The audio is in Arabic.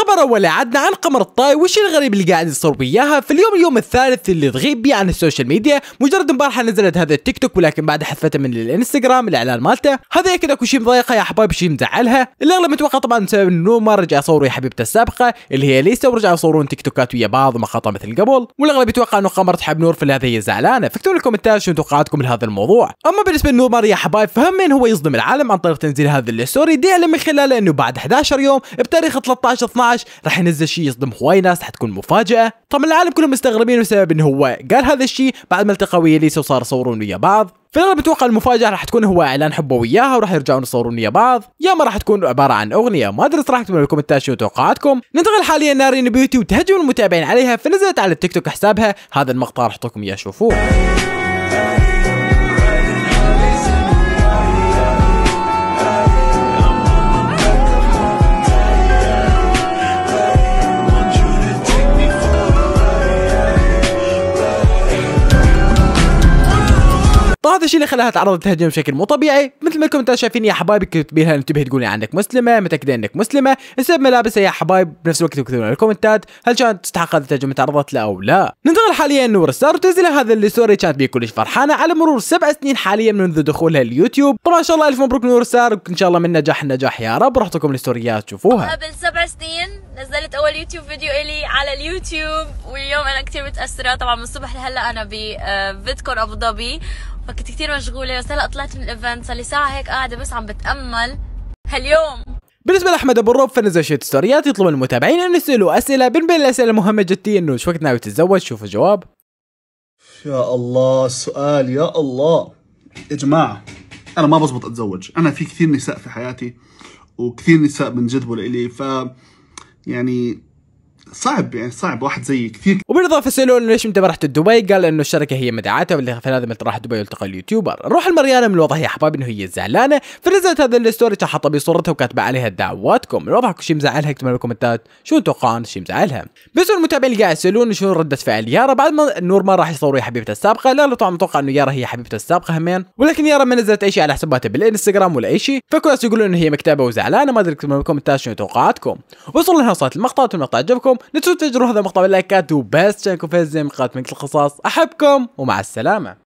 الخبر الاول عدنا عن قمر الطاي وش الغريب اللي قاعد يصور وياها في اليوم اليوم الثالث اللي تغيب بيه عن السوشيال ميديا مجرد امبارحه نزلت هذا التيك توك ولكن بعد حذفته من الانستغرام الاعلان مالته هذا اكيد اكو شيء مضايقه يا حبايب شيء مزعلها الاغلب متوقع طبعا بسبب انه ما رجع صوره يا حبيبته السابقه اللي هي ليسا ورجعوا يصورون تيك توكات ويا بعض ومقاطع مثل قبل والاغلب يتوقع انه قمر تحب نور في هذه هي زعلانه فاكتبوا الكومنتات شنو توقعاتكم لهذا الموضوع اما بالنسبه لنور مار يا حبايب فهم من هو يصدم العالم عن طريق تنزيل هذا الستوري دي من خلاله انه بعد 11 يوم بتاريخ 13 12 2019 راح ينزل شيء يصدم هواي ناس حتكون مفاجاه طبعا العالم كلهم مستغربين بسبب انه هو قال هذا الشيء بعد ما التقى ويا ليسا وصار يصورون ويا بعض فانا بتوقع المفاجاه راح تكون هو اعلان حبه وياها وراح يرجعون يصورون ويا بعض يا ما راح تكون عباره عن اغنيه ما ادري صراحه اكتبوا لكم شنو توقعاتكم ننتقل حاليا نارين بيوتي وتهجم المتابعين عليها فنزلت على التيك توك حسابها هذا المقطع راح اياه شوفوه وهذا الشيء اللي خلاها تعرضت لهجمه بشكل مو طبيعي مثل ما انتم شايفين يا حبايب كتبين لها انتبهي تقولي عنك مسلمه متاكده انك مسلمه نسب ملابسها يا حبايب بنفس الوقت تكتبون الكومنتات هل كانت تستحق هذه الهجمه تعرضت لها او لا ننتقل حاليا نور ستار وتنزلها هذا اللي سوري كانت بيه كلش فرحانه على مرور سبع سنين حاليا منذ دخولها اليوتيوب طبعا ان شاء الله الف مبروك نور ستار ان شاء الله من نجاح النجاح يا رب راح لكم الستوريات تشوفوها قبل سبع سنين نزلت اول يوتيوب فيديو الي على اليوتيوب واليوم انا كثير متاثره طبعا من الصبح لهلا انا بفيدكون آه، ابو ظبي فكنت كثير مشغوله بس هلا طلعت من الايفنت صار لي ساعه هيك قاعده بس عم بتامل هاليوم بالنسبة لأحمد أبو الرب فنزل شوية ستوريات يطلب من المتابعين إنه يسألوا أسئلة من بين الأسئلة المهمة جدتي إنه شو وقت ناوي تتزوج شوفوا جواب يا الله السؤال يا الله يا جماعة أنا ما بزبط أتزوج أنا في كثير نساء في حياتي وكثير نساء بنجذبوا لإلي ف يعني صعب يعني صعب واحد زي كثير وبالاضافه سالوه ليش انت ما رحت دبي قال انه الشركه هي مدعاتها واللي فلازم انت راح دبي والتقى اليوتيوبر الروح المريانه من الوضع يا حبايب انه هي زعلانه فنزلت هذا الستوري تحطها بصورتها وكاتبه عليها دعواتكم الوضع كل شيء مزعلها اكتبوا بالكومنتات شو تتوقعون شيء مزعلها بس المتابعين اللي قاعد يسالون شو رده فعل يارا بعد ما نور ما راح يصوروا حبيبته السابقه لا لا طبعا متوقع انه يارا هي حبيبته السابقه همين ولكن يارا ما نزلت اي شيء على حساباتها بالانستغرام ولا اي شيء فكل الناس يقولون ان هي مكتئبه وزعلانه ما ادري اكتبوا بالكومنتات شو توقعاتكم وصلنا لنهايه المقطع المقطع عجبكم معكم لا تنسوا تفجروا هذا المقطع باللايكات وبس كانكم في مقاطع من قناه القصاص احبكم ومع السلامه